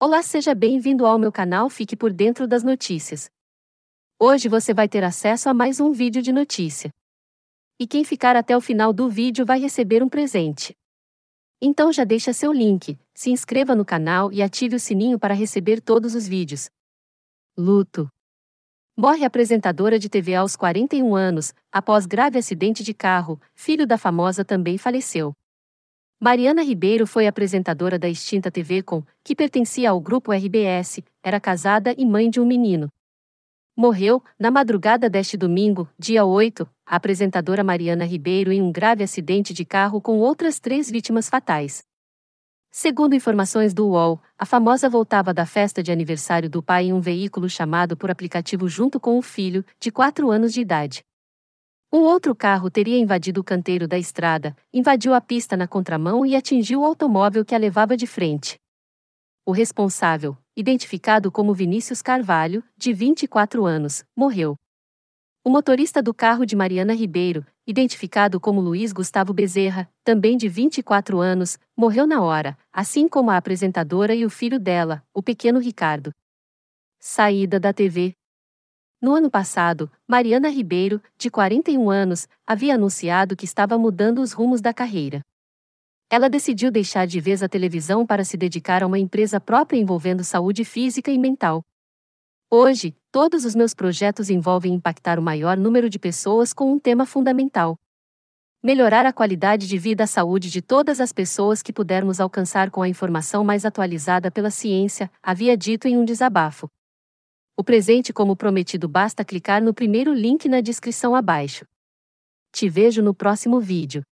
Olá, seja bem-vindo ao meu canal Fique por Dentro das Notícias. Hoje você vai ter acesso a mais um vídeo de notícia. E quem ficar até o final do vídeo vai receber um presente. Então já deixa seu link, se inscreva no canal e ative o sininho para receber todos os vídeos. Luto. Morre apresentadora de TV aos 41 anos, após grave acidente de carro, filho da famosa também faleceu. Mariana Ribeiro foi apresentadora da extinta TV Com, que pertencia ao grupo RBS, era casada e mãe de um menino. Morreu, na madrugada deste domingo, dia 8, a apresentadora Mariana Ribeiro em um grave acidente de carro com outras três vítimas fatais. Segundo informações do UOL, a famosa voltava da festa de aniversário do pai em um veículo chamado por aplicativo junto com o filho, de 4 anos de idade. Um outro carro teria invadido o canteiro da estrada, invadiu a pista na contramão e atingiu o automóvel que a levava de frente. O responsável, identificado como Vinícius Carvalho, de 24 anos, morreu. O motorista do carro de Mariana Ribeiro, identificado como Luiz Gustavo Bezerra, também de 24 anos, morreu na hora, assim como a apresentadora e o filho dela, o pequeno Ricardo. Saída da TV. No ano passado, Mariana Ribeiro, de 41 anos, havia anunciado que estava mudando os rumos da carreira. Ela decidiu deixar de vez a televisão para se dedicar a uma empresa própria envolvendo saúde física e mental. Hoje, todos os meus projetos envolvem impactar o maior número de pessoas com um tema fundamental. Melhorar a qualidade de vida e a saúde de todas as pessoas que pudermos alcançar com a informação mais atualizada pela ciência, havia dito em um desabafo. O presente como prometido basta clicar no primeiro link na descrição abaixo. Te vejo no próximo vídeo.